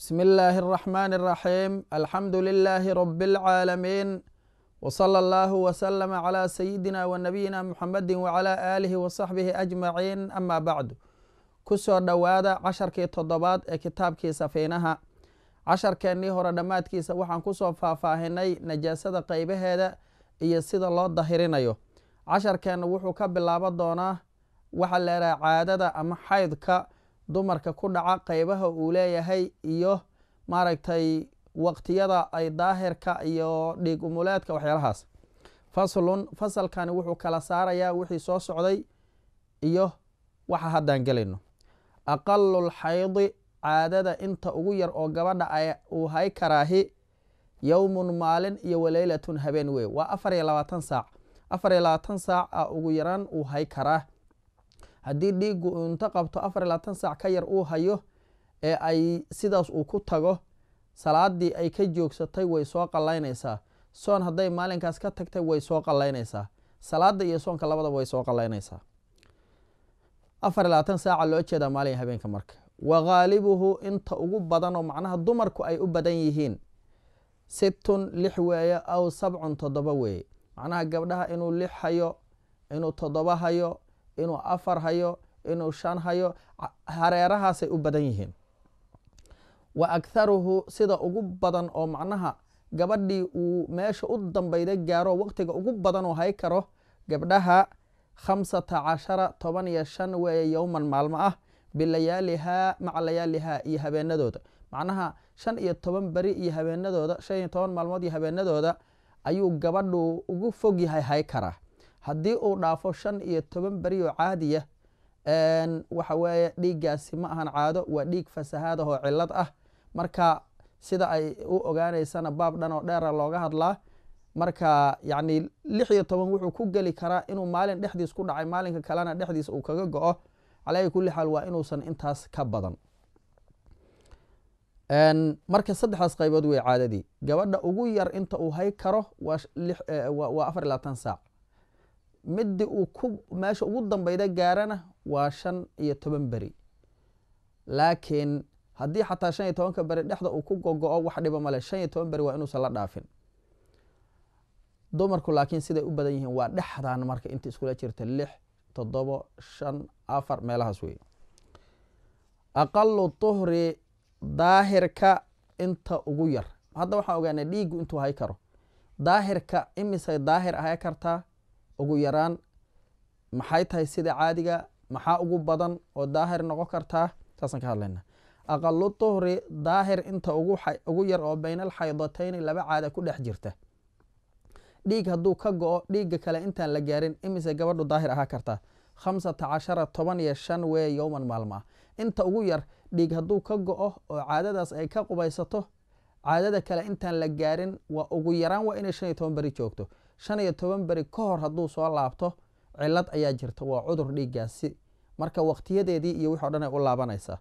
بسم الله الرحمن الرحيم الحمد لله رب العالمين وصلى الله وسلم على سيدنا ونبينا محمد وعلى آله وصحبه أجمعين أما بعد kusoo dhowaada casharkii toddobaad ee kitaabkii safiinaha casharkeennii hore dhammaadkiisa waxaan kusoo faahfaahinay najaasada qeybaheeda iyo sida loo dahirinayo casharkeenna wuxuu ka bilaabo doonaa waxaa leedaha caadada ama xaydka dumarka ku dhaca qeybaha uu leeyahay iyo maaragtay waqtiyada ay daahirka iyo dhiig umuleedka waxyaalahaas faslun fasalkani wuxuu kala saarayaa wixii soo socday iyo waxa haddaan gelayno aqalulxaydi caadada inta ugu yar oo gabadha uu hay karaahi yowmun maalin iyo waleylatun habeen wey waa afar iyo labaatan saac afar iyo labaatan saac a ah ugu yaraan uu hay karaa haddii dhiigu inta qabto afar labaatan saac ka yar uu hayo ee ay sidaas uu ku tago salaadii ay ka joogsatay way soo qalaynaysaa soon hadday maalinkaas ka tagtay way soo qalaynaysaa salaada iyo soonka labadaba way soo qalaynaysaa afar labaatan saaca loo jeedaa maalin habeenka marka wa haalibuhu inta ugu badanoo macnaha dumarku ay u badan yihiin sittun lix weeye aw sabcun toddoba weeye macnaha gabdhaha inuu lix hayo inuu toddoba hayo inuu afar hayo inuu shan hayo hareerahaasay u badan yihiin wa aktharuhu sida ugu badan oo macnaha gabadhii uu meesha u dambayda gaaro waqtiga ugu badan uu hay karo gabdhaha khamsata cashara toban iyo shan weeye yowman maalmo ah bilayaalihaa maca layaalihaa iyo habeenadooda macnaha shan iyo toban beri iyo habeenadooda shan iyo toban maalmood iyo habeenadooda ayuu gabadhu ugu fogyahay hay karaa haddii uu dhaafo shan iyo toban beri oo caadiya ah, waxa weeye dhiiggaasi ma ahan caado waa dhiig fasahaadahoo cilad ah marka sida ay u ogaanaysana baab dhan oo dheera looga hadlaa marka yacni lix iyo toban wuxuu ku geli karaa inuu maalin dhexdiis ku dhacay maalinka kalena dhexdiis uu kaga goo o calaa kulli xaal waa inuusan intaas ka badan marka saddexdaas qaybood wey caadadii gabadha ugu yar inta uu hay karo waa afar iyo saac midii uu ku meesha ugu dambayda gaarana waa shan iyo toban beri laakiin haddii xataa shan iyo tobanka beri dhexda uu ku gogo-o wax dhiba male shan iyo toban beri waa inuusan la dhaafin dumarku laakiin siday u badan yihiin waa dhexdan marka inta iskula jirta lix toddobo shan afar meelahaas wey aqalu tuhri daahirka inta ugu yar hadda waxaan ogaanay dhiiggu intuu hay karo daahirka imise daahir ahay kartaa ugu yaraan maxay tahay sida caadiga maxaa ugu badan oo daahir noqon kartaa saasaan ka hadlaynaa aqalu duhri daahir inta ugu yar oo bayna alxaydatayni laba caada ku dhex jirta dhiig hadduu ka go-o dhiigga kale intaan la gaarin imise gabadhu daahir ahaa kartaa khamsata cashara toban iyo shan weye yowman maalmaa inta ugu yar dhiig hadduu ka go-o oo caadadaas ay ka qubaysato caadada kale intaan la gaarin waa ugu yaraan waa inay shan iyo toban beri joogto shan iyo toban beri ka hor hadduu soo laabto cilad ayaa jirta waa cudur dhiiggaasi marka waqtiyadeedii iyo wixi dhan ay u laabanaysaa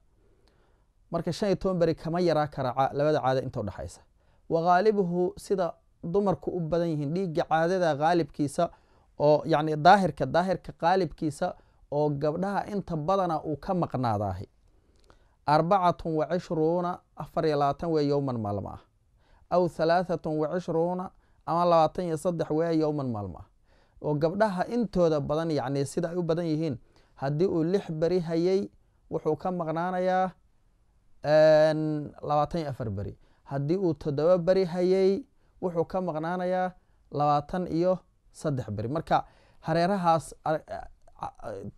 marka shan iyo toban beri kama yaraa kara labada caada inta udhexaysa wa haalibuhu sida dumarku u badan yihiin dhiigga caadada haalibkiisa oo yacni daahirka daahirka qaalibkiisa oo gabdhaha inta badana uu ka maqnaadaahi arbacatun wa cishruuna afar iyo labaatan weye yowman maalmo ah aw halaaatun wa cishruuna ama labaatan iyo saddex weeya yowman maalmo oo gabdhaha intooda badan yacni sida ay u badan yihiin haddii uu lix beri hayay wuxuu ka maqnaanayaa labaatan iyo afar beri haddii uu toddoba beri hayay wuxuu ka maqnaanayaa labaatan iyo saddex beri marka hareerahaas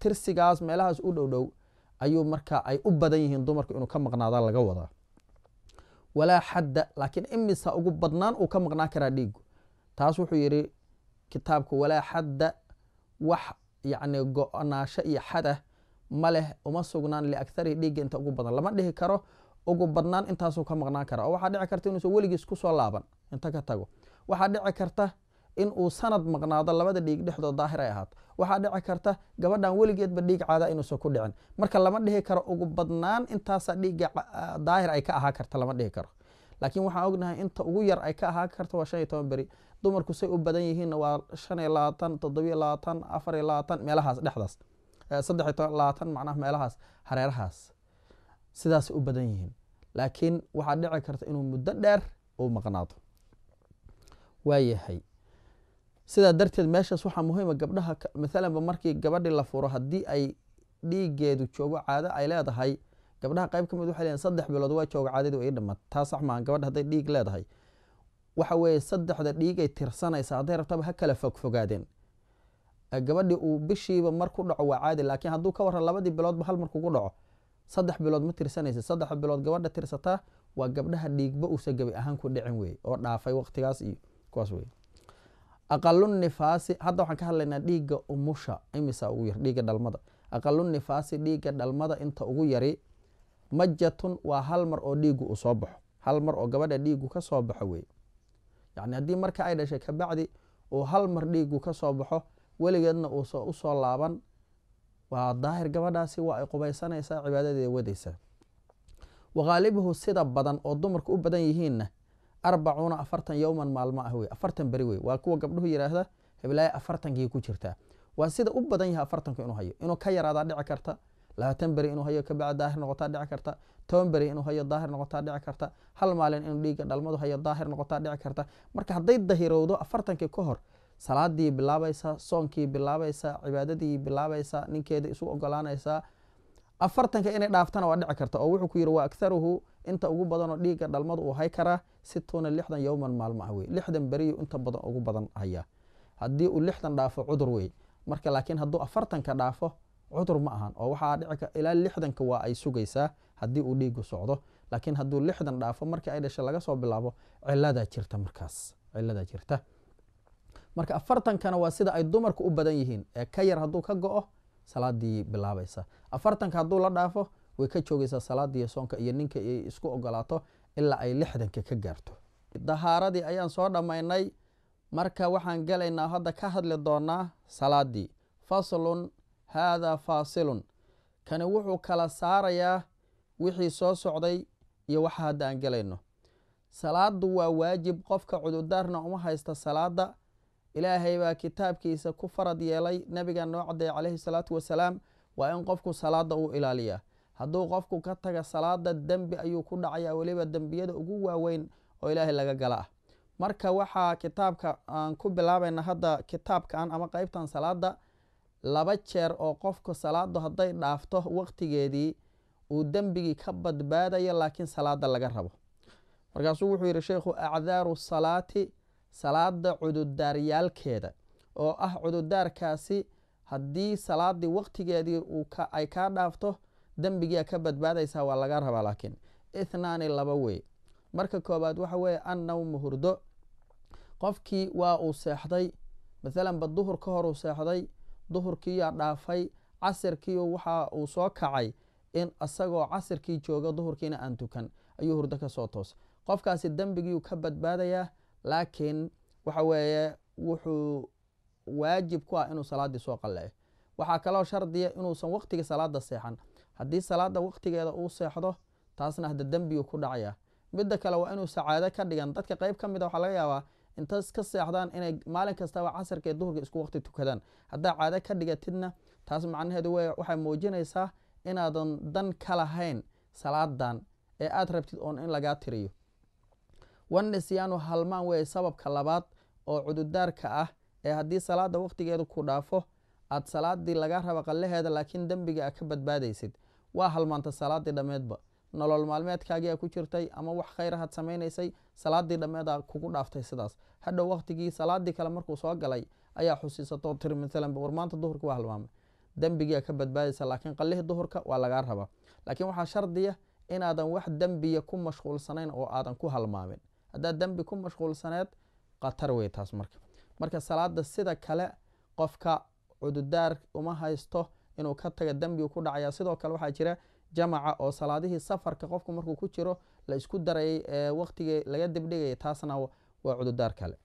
tirsigaas meelahaas u dhow dhow ayuu marka ay u badan yihiin dumarku inuu ka maqnaada laga wadaa walaa xadda laakiin imisa ugu badnaan uu ka maqnaan karaa dhiigu taas wuxuu yidhi kitaabka walaa xadda wax yacni go-naasho iyo xadah ma leh uma sugnaan liakarihi dhiigga inta ugu badan lama dhihi karo ugu badnaan intaasuu ka maqnaan kara oo waxaa dhici karta inuusan weligiis kusoo laaban inta ka tago waxaa dhici karta in sanad maqnaado labada dhiig dhexdood daahir ay ahaato waxaa dhici karta gabadhan weligeedba dhiig caada inuusan ku dhicin marka lama dhihi karo ugu badnaan intaasaa dhiigga daahir ay ka ahaa karta lama dhihi karo laakiin waxaan ognahay inta ugu yar ay ka ahaa karta waa shan iyo toban beri dumarku say u badan yihiinna waa shan iyo labaatan toddobiyo labaatan afar iyo labaatan meelahaas dhexdaas eh, saddex iyo labaatan macnaha meelahaas hareerahaas sidaasay u badan yihiin laakiin waxaa dhici karta inuu muddo dheer uu maqnaado waayahay sidaa darteed meeshaas waxaa muhiima ah gabdhaha maalanba markii gabadhii la furo haddii ay dhiigeedu joogo caado ay leedahay gabdhaha qayb ka mid ah waxay leeyihin saddex bilood waa jooga caadadii wa ii dhamad taa maaha gabadha hadday dhiig leedahay waxa weeye saddexda dhiigay tirsanaysa hadday rabtaba ha kala fogfogaadeen gabadhi uu bishiiba mar dhaco waa caadi laakiin hadduu ka waran labadii biloodba hal mar kugu dhaco saddex bilood ma tirsanaysa saddex bilood gabadha tirsataa waa gabdhaha dhiigba uusa gebi ahaan ku dhicin wey oo dhaafay waqtigaas iyo kuwaas wey aqalu nifaasi hadda waxaan ka hadlaynaa dhiigga umusha imisa ugu yar dhiigga dhalmada aqalu nifaasi dhiigga dhalmada inta ugu yari majatun waa hal mar oo dhiiggu uu soo baxo hal mar oo gabadha dhiiggu ka soo baxo wey yani haddii marka ay dhashay kabacdi uu hal mar dhiiggu ka soo baxo weligeedna usoo laaban waa daahir gabadhaasi waa ay qubaysanaysaa cibaadadeeda wadaysaa waqaalibuhu sida badan oo dumarku u badan yihiinna arbacuuna afartan yowman maalmo ah wey afartan beri wey waa kuwa gabdhuhu yiraahda heblaaye afartankii ku jirtaa waa sida u badan yahay afartanku inuu hayo inuu ka yaraadaa dhici karta labaatan beri inuu hayo kabacd daahir noqotaa dhici karta toban beri inuu hayo daahir noqotaa dhici karta hal maalin inuu dhiigga dhalmadu hayo daahir noqotaa dhici karta marka hadday dahirowdo afartankii ka hor salaadii bilaabaysaa soonkii bilaabaysaa cibaadadii bilaabaysaa ninkeeda isu ogolaanaysaa afartanka inay dhaaftana waa dhici karta oo wuxuu ku yidhi waa akharuhu inta ugu badanoo dhiigga dhalmadu uu hay karaa situuna lixdan yowman maalmo ah wey lixdan beriyu inta badan ugu badan hayaa haddii uu lixdan dhaafo cudur wey marka laakiin hadduu afartanka dhaafo cudur ma ahan oo waxaa dhici ilaa lixdanka waa ay sugaysaa haddii uu dhiigu socdo laakiin hadduu lixdan dhaafo markii ay dhasha laga soo bilaabo ciladaa jirta markaas ciladaa jirta marka afartankana waa sida ay dumarku u badan yihiin ee ka yar hadduu ka go-o salaadii bilaabaysa afartanka hadduu la dhaafo way ka joogaysaa salaadiiyo soonka iyo ninka ay isku ogolaato ilaa ay lixdanka ka gaarto dahaaradii ayaan soo dhammaynay marka waxaan gelaynaa hadda ka hadli doonaa salaadii faslun haadaa faasilun kani wuxuu kala saarayaa wixii soo socday iyo waxa hadda aan gelayno salaaddu waa waajib qofka cududaarna uma haysta salaadda ilaahay baa kitaabkiisa ku farad yeelay nebiga noo cadeey caleyhi salaatu wasalaam waa in qofku salaada uu ilaaliyaa hadduu qofku ka taga salaada dembi ayuu ku dhacayaa weliba dembiyada ugu waaweyn oo ilaahay laga gala ah marka waxaa kitaabka aan ku bilaabayna hadda kitaabkan ama qeybtan salaada laba jeer oo qofku salaadu hadday dhaafto waqtigeedii uu dembigii ka badbaadayo laakiin salaada laga rabo markaasuu wuxuu yidhi sheekhu acdaaru salaati salaada cudurdaaryaalkeeda oo ah cudurdaarkaasi haddii salaadii waqtigeedii ay kaa dhaafto dembigiia ka badbaadaysaa waa laga rabaa laakiin ithnaani laba wey marka koobaad waxa weeye annawmu hurdo qofkii waa uu seexday maalan ba duhur ka hor uu seexday duhurkiiyaa dhaafay casirkii waxa uu soo kacay in asagoo casirkii jooga duhurkiina aan tukan ayuu hurdo kasoo toos qofkaasi dembigiiu ka badbaadayaa laakiin waxa weeye wuxuu waajib ku ah inuu salaadii soo qalleeyo waxaa kaloo shardiya inuusan waqtigii salaada seexan haddii salaadda waqtigeeda uu seexdo taasna hada dembigu ku dhacaya midda kale waa inuu sacaado ka dhigan dadka qeyb ka mid a ah waxaa laga yaabaa intas ka seexdaan inay maalin kastaba casarka ee duhurka isku waqti tukadaan haddaa caado ka dhigatidna taas macnaheedu waxay muujinaysaa inaadan dan ka lahayn salaadan ee aada rabtid oon in lagaa tiriyo wanisyaanu halmaan wey sababka labaad oo cududaarka ah ee haddii salaada waqtigeedu ku dhaafo aada salaadii laga raba qalaheeda laakiin dembiga a ka badbaadaysid waa halmaanta salaadii dhammeedba nolol maalmeedkaagia ku jirtay ama wax khayr ahaad samaynaysay salaadii dhammeeda kugu dhaaftay sidaas hadhow waqtigii salaadii kale markuu soo galay ayaa xusiisatoo tiri war maanta duhurka waa halmaamay dembigaa ka badbaadaysa laakiin qalihii duhurka waa lagaa rabaa laakiin waxaa shardiya ah inaadan wax dembiya ku mashquulsanayn oo aadan ku halmaamin haddaad dembi ku mashquulsaneed khatar wey taas marka marka salaada sida kale qofka cududaar uma haysto inuu ka taga dembigu ku dhacayaa sidoo kale waxaa jira jamaca oo salaadihii safarka qofku markuu ku jiro la isku darayay ee waqtigii laga dibdhigaya taasna waa cududaar kale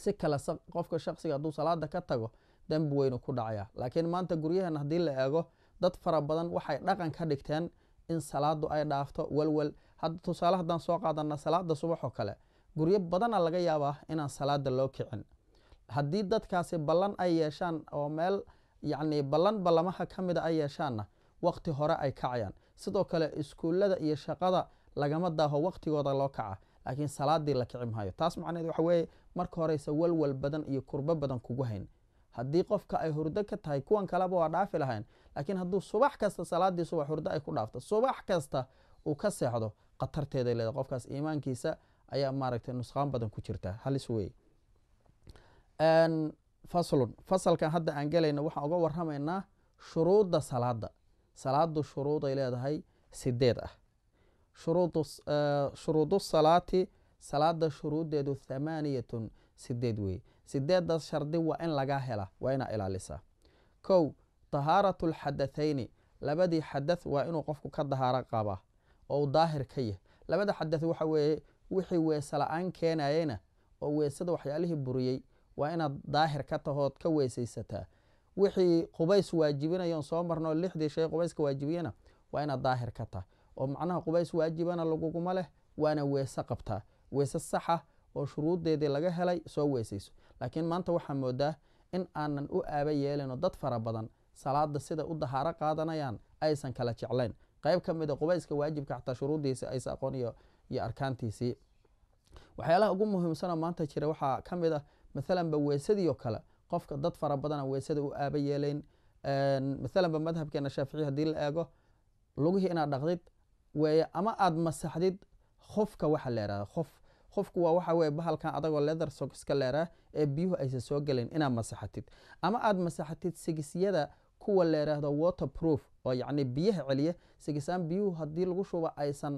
si kale qofka shaqsiga hadduu salaada ka tago dembi weynu ku dhacaya laakiin maanta guryaheena haddii la eego dad fara badan waxay dhaqan ka dhigteen in salaadu ay dhaafto walwal hadda tusaale haddaan soo qaadana salaada subax oo kale guryo badana laga yaabaa inaan salaada loo kicin haddii dadkaasi ballan ay yeeshaan oo meel yacni ballan ballamaha ka mida ah ay yeeshaanna wakhti hore ay kacayaan sidoo kale iskuullada iyo shaqada lagama daaho wakhtigooda loo kaca laakiin salaadii la kici maayo taas macneed waxa weeye marka horeyse walwal badan iyo kurbo badan kugu hayn haddii qofka ay hurdo ka tahay kuwan kaleba waa dhaafi lahayn laakiin hadduu subax kasta salaadii subax hurdo ay ku dhaafto subax kasta uu ka seexdo khatarteeday leeda qofkaas iimaankiisa ayaa maaragtay nusqaan badan ku jirta halis wey faslun fasalkan hadda aan gelayna waxaan uga waramaynaa shuruudda salaada salaadu shuruud ay leedahay sideed ah shuruudu salaati salaada shuruuddeedu thamaaniyatun sideed weeye sideedaas shardi waa in laga hela waa inaa ilaalisaa kow tahaaratu lxadathayni labadii xadath waa inuu qofku ka dahaaro qabaa oo uu daahir ka yahy labada xadath waxa weeye wixii weese la-aan keenayeyna oo weesada waxyaalihii buriyey waa inaad daahir ka tahood ka weesaysataa wixii qubays waajibinayan soo marnoo lixdii shay qubayska waajibiyana waa inaad daahir ka tahay oo macnaha qubays waajibana laguguma leh waana weese qabtaa weese saxa oo shuruudeedii laga helay soo weesayso laakiin maanta waxaa moodaa in aanan u aaba yeelanoo dad fara badan salaada sida u dahaaro qaadanayaan aysan kala jeclayn qayb ka mida ah qubayska waajibka xataa shuruudiisi aysa aqoon iyo arkaantiisii waxyaalaha ugu muhiimsanoo maanta jira waxaa ka mid ah maalanba weesadiioo kale qofka dad fara badana weysada u aaba yeelayn maalanba madhabkeena shaafici hadii la eego lugihii inaad dhaqdid weeye ama aad masaxdid qofka waxa leeraha qof qofku waa waxa weye bahalkan adagoo leather sokiska leeraha ee biyuhu aysan soo gelin inaad masaxatid ama aad masaxatid sigisyada kuwa leeraahdo waterproof oo yacni biyaha celiya sigisaan biyuhu haddii lagu shuba aysan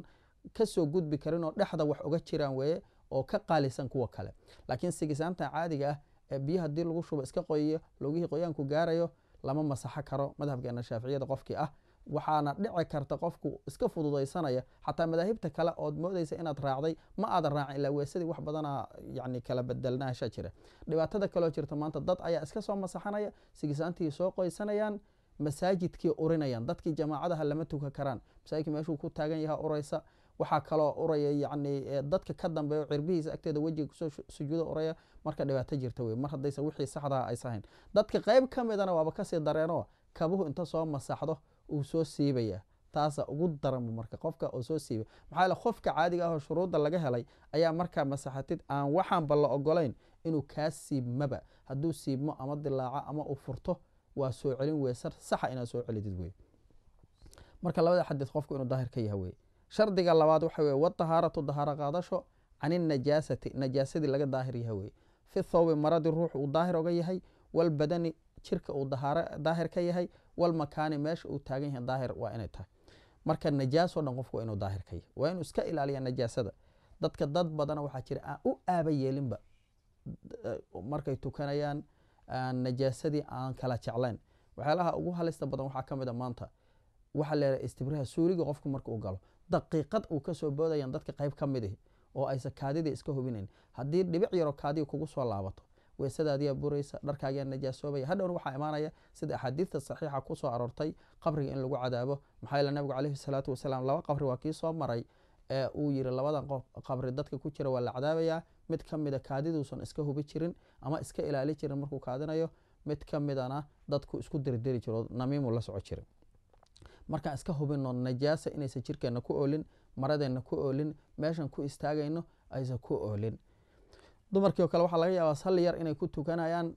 kasoo gudbi karin oo dhexda wax uga jiraan weeye oo ka qaalisan kuwa kale laakiin sigisaanta caadiga ah biyo hadii lagu shubo iska qoyiyo logihii qoyaanku gaarayo lama masaxo karo madhabkeena shaaficiyada qofkii ah waxaana dhici karta qofku iska fududaysanaya xataa madaahibta kale ood moodaysa inaad raacday ma aadan raacin ilaa weesadii wax badanaa yani kala bedelnaashaa jira dhibaatada kaloo jirta maanta dad ayaa iska soo masaxanaya sigisaantii soo qoysanayaan masaajidkii urinayaan dadkii jamaacadaha lama tuka karaan masaajidkii meeshuu ku taagan yaha uraysa waxaa kaloo uraya yacni eh, dadka ka dambeeyo cirbihiisa agteeda wejiga kusoo sujuudo uraya marka dhibaato jirta wey mar haddaysa wixii saxdaha ah aysa hayn dadka qayb ka midana waaba kasii dareenoo kabuhu inta soo masaxdo uu soo siibaya taasa ugu daranbu marka qofka oo soo siiba maxaa yale qofka caadiga ahoo shuruudda laga helay ayaa markaa masaxatid aan waxaanba la ogolayn inuu kaa siibmaba hadduu siibmo ama dilaaco ama uu furto waa soo celin weysar saxa inaad soo celidid wey marka labada xadiid qofku inuu daahir ka yaha wey shardiga labaad waxa weye wadahaaratu dahaaro qaadasho can inajaasati najaasadii laga daahir yaha weye fi thawbi maradii ruux uu daahir oga yahay walbadani jirka uu daahir ka yahay walmakaani meesha uu taagan yahay daahir waa inay tahay marka najaaso dhan qofku waa inuu daahir ka yahay waa inuu iska ilaaliya najaasada dadka dad badana waxaa jira aan u aaba yeelinba markay tukanayaan najaasadii aan kala jeclayn waxyaalaha ugu halista badan waxaa ka mid a ah maanta waxaa leedahay istibraha suuliga qofku marka uu galo daqiiqad uu kasoo boodayaan dadka qayb ka mid ihi ah oo aysa kaadida iska hubinayn haddii dhibic yaroo kaadii kugu soo laabato weesadaadiyaa buraysa dharkaagiyaa najaasoobaya hadhowna waxaa imaanaya sida axaadiidta saxiixa kusoo aroortay qabriga in lagu cadaabo maxaa yeele nabigu caleyhi salaatu wasalaam laba qabri waa kii soo maray ee uu yiri labadan qof qabri dadka ku jira waa la cadaabayaa mid ka mida kaadiduusan iska hubi jirin ama iska ilaali jirin markuu kaadinayo mid ka midana dadku isku dirdiri jiro namiimu la soco jirin marka iska hubino najaasa inaysan jirkeenna ku oolin maradeenna ku oolin meeshan ku istaagayno aysan ku oolin dumarkii o kale waxaa laga yaabaa salli yar inay ku tukanayaan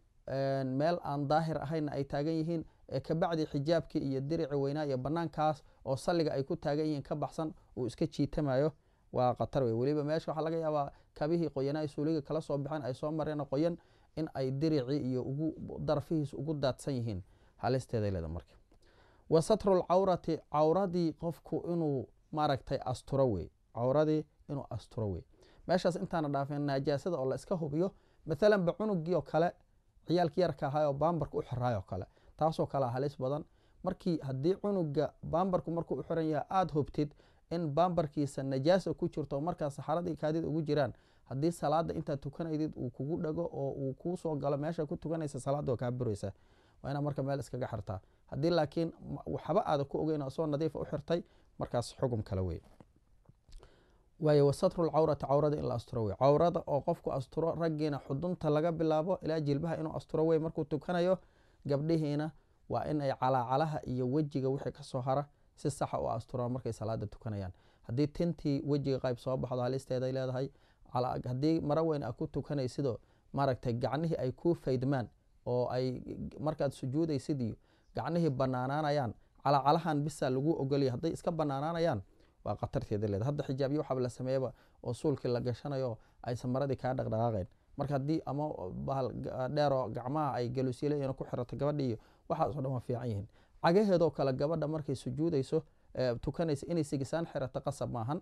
meel aan daahir ahaynna ay taagan yihiin ee kabacdi xijaabkii iyo dirici weynaa iyo banaankaas oo salliga ay ku taagan yihiin ka baxsan uu iska jiitamayo waa khatar wey weliba meesha waxaa laga yaabaa kabihii qoyanaa suuliga kala soo baxeen ay soo mareen qoyan in ay diricii iyo ugu darfihiis ugu daadsan yihiin halisteeda leeda marka wa satru lcawrati cawradii qofku inuu maaragtay asturo wey cawradii inuu asturo wey meeshaas intaana dhaafeen najaasada oo la iska hubiyo maalanba cunugii oo kale ciyaalkii yarka ahaayoo baambarka u xiraayoo kale taasoo kale ah halis badan markii haddii cunuga baambarku markuu u xiran yahay aada hubtid in baambarkiisa najaasa ku jirto markaa saxaradii kaadid ugu jiraan haddii salaada intaad tukanaydid uu kugu dhago oo uu kuu galo meesha ku tukanaysa salaada kaa buraysa waa inaa marka meel iskaga xirtaa haddii laakiin waxba aada ku ogeyn oo soo nadiifa ah u xirtay markaas xugum kale wey waaye wasatrulcawrata cawrada in la asturo wey cawrada oo qofku asturo raggiina xudunta laga bilaabo ilaa jilbaha inuu asturo wey markuu tukanayo gabdhihiina waa in ay calaacalaha iyo wejiga wixii kasoo hara si saxa u asturaan markay salaada tukanayaan haddii tintii wejiga qayb soo baxdo halisteeday leedahay haddii maro weyn a ku tukanaysidoo maaragtay gacnihii ay kuu faydmaan oo ay markaad sujuudaysidiyo gacnihii banaanaanayaan calacalahan bisaa lagu ogolaya hadday iska banaanaanayaan waa khatarteeda leed hadda xijaabyo waxaaba la sameeyaba oo suulkii la gashanayo aysan maradii kaa dhaqdhaqaaqayn marka haddii ama bahal ah, dheeroo gacmaha ay galusiilayan ku xirato gabadhiiyo waxaasoo dhan waa fiican yihiin cagaheedoo kale gabadha markay sujuudayso eh, tukanaysa inay sigisaan xirato qasab maahan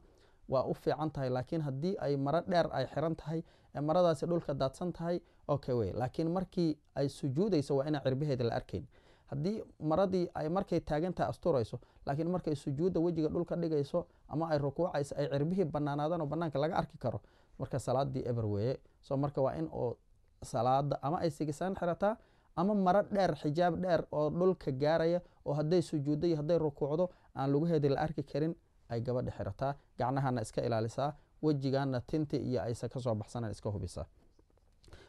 waa u fiican tahay laakiin haddii ay maro dheer ay xiran tahay eh, maradaasi dhulka daadsan tahay okay wey laakiin markii ay sujuudayso waa inaa cirbaheeda la arkayn haddii maradii ay markay taagantaha asturayso laakiin markay sujuudda wejiga dhulka dhigayso ama ay rukuucayso ay cirbihii banaanaadaanoo banaanka laga arki karo marka salaadii eber weeye so marka waa in oo salaada ama ay sigisaan xirataa ama maro dheer xijaab dheer oo dhulka gaaraya oo hadday sujuuddo iyo hadday rukuucdo aan laguheedi la arki karin ay gabadha xirataa gacnahana iska ilaalisaa wejigaana tinta iyo aysa kasoo baxsanaan iska hubisaa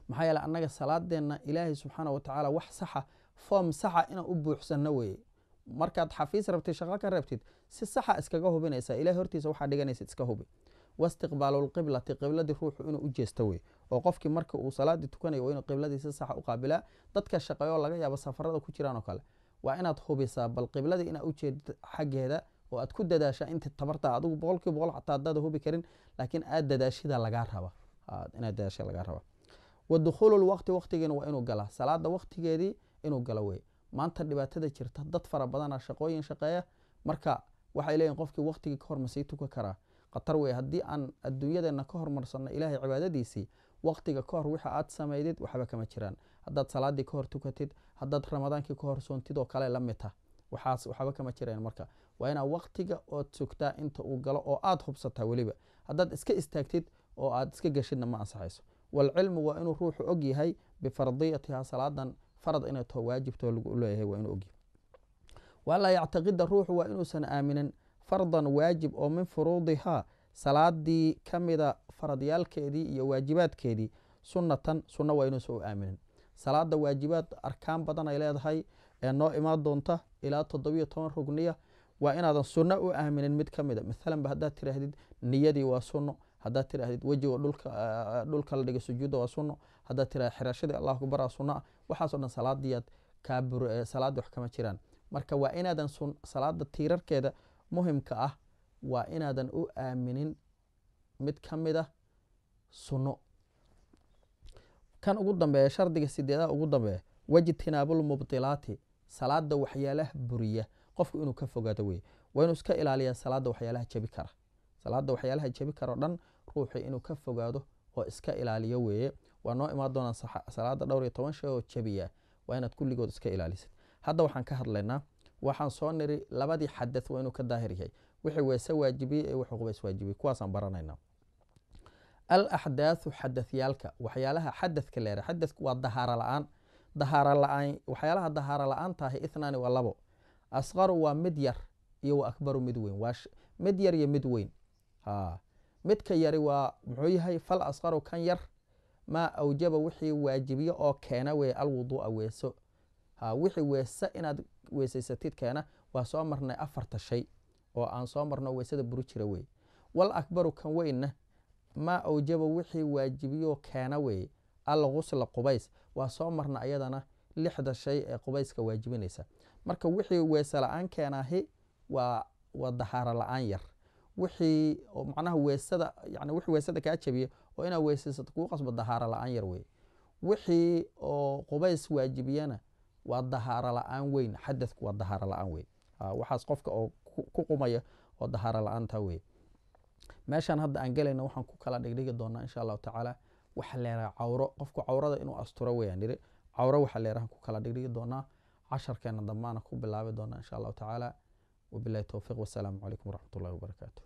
maxaa yeele annaga salaadeenna ilaahay subxaana wa tacaala wax saxa form saxa inaan u buuxsanno weeye markaad xafiis rabtid shaqo ka rabtid si saxa iskaga hubinaysa ilaah hortiisa waxaa dhiganaysid iska hubi wastiqbaaluulqiblati qibladii ruuxu inuu u jeesto wey oo qofkii marka uu salaadii tukanayo waa inuu qibladii si saxa u qaabilaa dadka shaqeeyoo laga yaabo safarada ku jiraan oo kale waa inaad hubisaa bal qibladii inaad ujeedid xaggeeda oo aad ku dadaashaa inta tabarta adigu boqolkii boqol xataa hadaada hubi karin laakiin aad dadaashida lagaa raba inaad dadaashida lagaa raba wa dukhuulu waqtigiina waa inuu galaa salaada waqtigeedii inuu gala wey maanta dhibaatada jirta dad fara badana shaqooyin shaqeeya marka waxay leeyihin qofkii waqtigii kahor masii tuka karaa khatar wey haddii aan adduunyadeena ka hormarsano ilaahay cibaadadiisii waqtiga kahor wixi aad sameydid waxba kama jiraan haddaad salaadii kahor tukatid haddaad ramadaankii kahor soontid oo kale la midta waxaas waxba kama jireen marka waa inaad waqtiga ood sugtaa inta uu galo oo aada hubsataa weliba haddaad iska istaagtid oo aad iska geshidna ma ansaxayso walcilmu waa inuu ruuxu og yahay bifardiyatihaa salaadan farad inay too waajibtoo leeyahay waa inuu ogyahay walaa yactaqida ruuxu waa inuusan aaminin fardan waajib oo min furuudihaa salaadii ka mida faradyaalkeedii iyo waajibaadkeedii sunnatan sunna waa inuusan u aaminin salaada waajibaad arkaan badan ay leedahay ee noo imaan doonta ilaa toddobiyo toban rugniya waa inaadan sunno u aaminin mid ka mida maalanba haddaad tiraahdid niyadii waa sunno hadaad tiraahdid wejiga dhulka ah, la dhiga sujuudda waa sunno hadaad tirahdid xirashadii allah akbar a sunno ah waxaaso dhan salaadiiad eh, salaad wax kama jiraan marka waa inaadan salaada tiirarkeeda muhimka ah waa inaadan u aaminin mid ka mid a sunno kan ugu dambeeya shardiga sideedaha ugu dambeeya wajtinaabulmubdilaati salaada waxyaalaha buriya qofku inuu ka fogaado wey waa inuu iska ilaaliyaa salaada waxyaalaha jabi kara salaada waxyaalaha jabi karao dhan ruuxu inuu ka fogaado oo iska ilaaliyo weeye waa noo imaa doonaan salaada dhowr iyo toban shay oo jabiya waa inaad kulligood iska ilaalisid hadda waxaan ka hadlaynaa waxaan soo niri labadii xadath waa inuu ka daahir yahay wixii weese waajibiyey ee wixii quba iswaajibiyey kuwaasaan baranaynaa al axdaathu xadahyaalka waxyaalaha xadathka leera xadathku waa dahaara la-aan dahaara la-aan waxyaalaha dahaara la-aanta ahi ithnaani waa labo asqaru waa mid yar iyo waa akbaru mid weyn waa mid yar iyo mid weyn midka yari waa muxuu yahay fal asqaru kan yar maa awjaba wixii waajibiyo oo keena weye alwuduu'a weeso ha wixii weese inaad weesaysatid keena waa soo marnay afarta shay oo aan soo marno weesada buru jira weeye wal akbaru kan weynna maa awjaba wixii waajibiyo keena weeye alghusla qubays waa soo marna ayadana lixda shay ee qubayska waajibinaysa marka wixii weese la-aan keenaahi waa waa la-aan yar wixii macnaha weesada yani wix weesada kaa jabiya oo inaad weysaysato kuu qasbo dahaaro la-aan yar weeye wixii oo qubays waajibiyana waa dahaaro la-aan weyn xadadku waa dahaaro la-aan wey waxaas qofka oo ku qumaya oo dahaaro la-aantaa wey meeshaan hadda aan galayna waxaan ku kala dhigdhigi doonaa insha allahu tacaala waxa leeraha cawro qofku cawrada inuu asturo weyaan yiri cawro waxa leerahan ku kala dhigdhigi doonaa casharkeena dambaana ku bilaabi doonaa insha allahu tacaala wabilahi towfiiq wasalaamu calaykum waraxmat ullahi